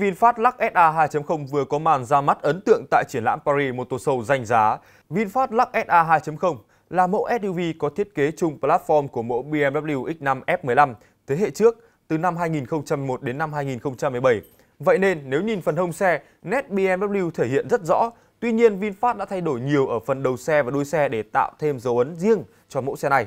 VinFast Lux SA 2.0 vừa có màn ra mắt ấn tượng tại triển lãm Paris Motor Show danh giá. VinFast Lux SA 2.0 là mẫu SUV có thiết kế chung platform của mẫu BMW X5 F15 thế hệ trước từ năm 2001 đến năm 2017. Vậy nên nếu nhìn phần hông xe, nét BMW thể hiện rất rõ. Tuy nhiên VinFast đã thay đổi nhiều ở phần đầu xe và đuôi xe để tạo thêm dấu ấn riêng cho mẫu xe này.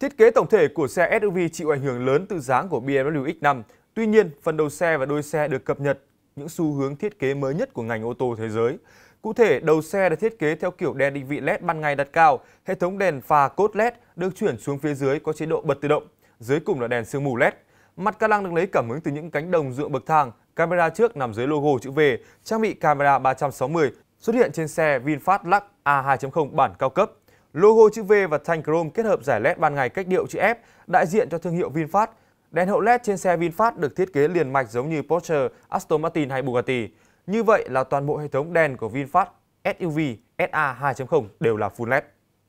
Thiết kế tổng thể của xe SUV chịu ảnh hưởng lớn từ dáng của BMW X5 Tuy nhiên, phần đầu xe và đuôi xe được cập nhật những xu hướng thiết kế mới nhất của ngành ô tô thế giới. Cụ thể, đầu xe được thiết kế theo kiểu đèn định vị LED ban ngày đặt cao, hệ thống đèn pha cốt LED được chuyển xuống phía dưới có chế độ bật tự động, dưới cùng là đèn sương mù LED. Mặt ca lăng được lấy cảm hứng từ những cánh đồng ruộng bậc thang, camera trước nằm dưới logo chữ V, trang bị camera 360 xuất hiện trên xe VinFast Lux A2.0 bản cao cấp. Logo chữ V và thanh chrome kết hợp giải LED ban ngày cách điệu chữ F đại diện cho thương hiệu VinFast Đèn hậu LED trên xe VinFast được thiết kế liền mạch giống như Porsche, Aston Martin hay Bugatti. Như vậy là toàn bộ hệ thống đèn của VinFast SUV SA 2.0 đều là full LED.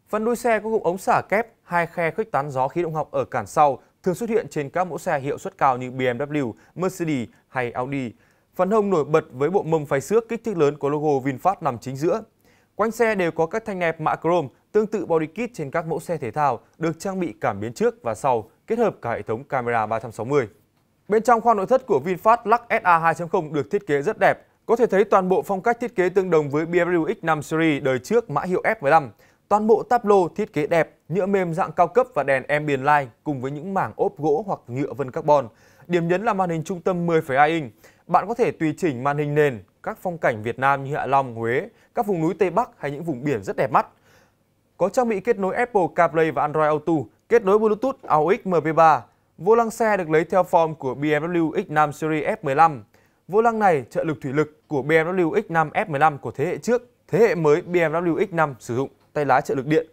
Phần đuôi xe có cụm ống xả kép, hai khe khích tán gió khí động học ở cản sau thường xuất hiện trên các mẫu xe hiệu suất cao như BMW, Mercedes hay Audi. Phần hông nổi bật với bộ mâm phay xước kích thước lớn của logo VinFast nằm chính giữa. Quanh xe đều có các thanh nẹp mạ chrome tương tự body kit trên các mẫu xe thể thao, được trang bị cảm biến trước và sau kết hợp cả hệ thống camera 360. Bên trong khoang nội thất của VinFast Lux SA 2.0 được thiết kế rất đẹp. Có thể thấy toàn bộ phong cách thiết kế tương đồng với BMW X5 Series đời trước mã hiệu F15. Toàn bộ táp lô thiết kế đẹp, nhựa mềm dạng cao cấp và đèn ambient light cùng với những mảng ốp gỗ hoặc nhựa vân carbon. Điểm nhấn là màn hình trung tâm 10,2 inch. Bạn có thể tùy chỉnh màn hình nền, các phong cảnh Việt Nam như Hạ Long, Huế, các vùng núi Tây Bắc hay những vùng biển rất đẹp mắt. Có trang bị kết nối Apple CarPlay và Android Auto, Kết nối Bluetooth AUX MP3, vô lăng xe được lấy theo form của BMW X5 Series F15. Vô lăng này trợ lực thủy lực của BMW X5 F15 của thế hệ trước, thế hệ mới BMW X5 sử dụng tay lái trợ lực điện.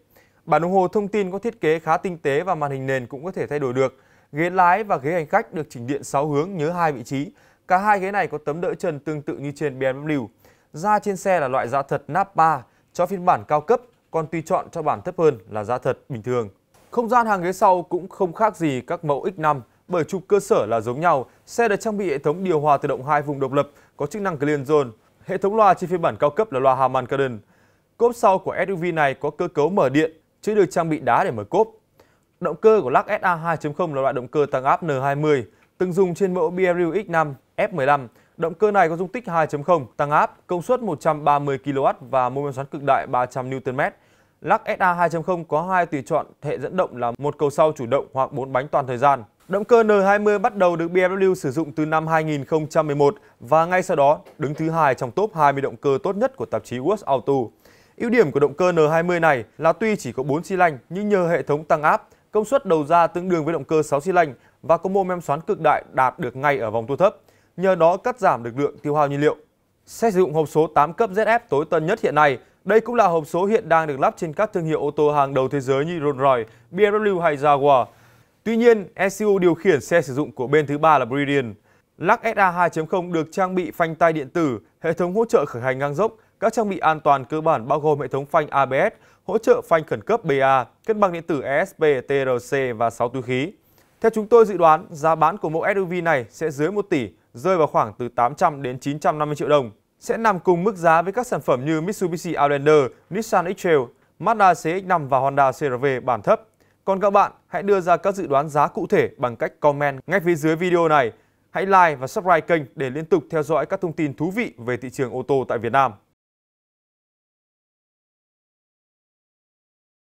Bản đồng hồ thông tin có thiết kế khá tinh tế và màn hình nền cũng có thể thay đổi được. Ghế lái và ghế hành khách được chỉnh điện 6 hướng nhớ hai vị trí. Cả hai ghế này có tấm đỡ chân tương tự như trên BMW. Da trên xe là loại da thật Napa cho phiên bản cao cấp, còn tùy chọn cho bản thấp hơn là da thật bình thường. Không gian hàng ghế sau cũng không khác gì các mẫu X5 bởi trục cơ sở là giống nhau. Xe được trang bị hệ thống điều hòa tự động hai vùng độc lập có chức năng clean zone. Hệ thống loa trên phiên bản cao cấp là loa Harman Kardon. Cốp sau của SUV này có cơ cấu mở điện, chứ được trang bị đá để mở cốp. Động cơ của lắc SA 2.0 là loại động cơ tăng áp N20, từng dùng trên mẫu BMW X5 F15. Động cơ này có dung tích 2.0, tăng áp, công suất 130 kW và mô men xoắn cực đại 300 Nm. Lắc SA 2.0 có hai tùy chọn hệ dẫn động là một cầu sau chủ động hoặc bốn bánh toàn thời gian. Động cơ N20 bắt đầu được BMW sử dụng từ năm 2011 và ngay sau đó đứng thứ hai trong top 20 động cơ tốt nhất của tạp chí World Auto. Ưu điểm của động cơ N20 này là tuy chỉ có 4 xi lanh nhưng nhờ hệ thống tăng áp, công suất đầu ra tương đương với động cơ 6 xi lanh và có mô men xoắn cực đại đạt được ngay ở vòng tua thấp, nhờ đó cắt giảm được lượng tiêu hao nhiên liệu. Xe sử dụng hộp số 8 cấp ZF tối tân nhất hiện nay đây cũng là hộp số hiện đang được lắp trên các thương hiệu ô tô hàng đầu thế giới như Rolls Royce, BMW hay Jaguar. Tuy nhiên, ECU điều khiển xe sử dụng của bên thứ ba là Brilliant. Lắc SA 2.0 được trang bị phanh tay điện tử, hệ thống hỗ trợ khởi hành ngang dốc, các trang bị an toàn cơ bản bao gồm hệ thống phanh ABS, hỗ trợ phanh khẩn cấp BA, cân bằng điện tử ESP, TRC và 6 túi khí. Theo chúng tôi dự đoán, giá bán của mẫu SUV này sẽ dưới 1 tỷ, rơi vào khoảng từ 800 đến 950 triệu đồng sẽ nằm cùng mức giá với các sản phẩm như Mitsubishi Outlander, Nissan X-Trail, Mazda CX-5 và Honda CRV bản thấp. Còn các bạn hãy đưa ra các dự đoán giá cụ thể bằng cách comment ngay phía dưới video này. Hãy like và subscribe kênh để liên tục theo dõi các thông tin thú vị về thị trường ô tô tại Việt Nam.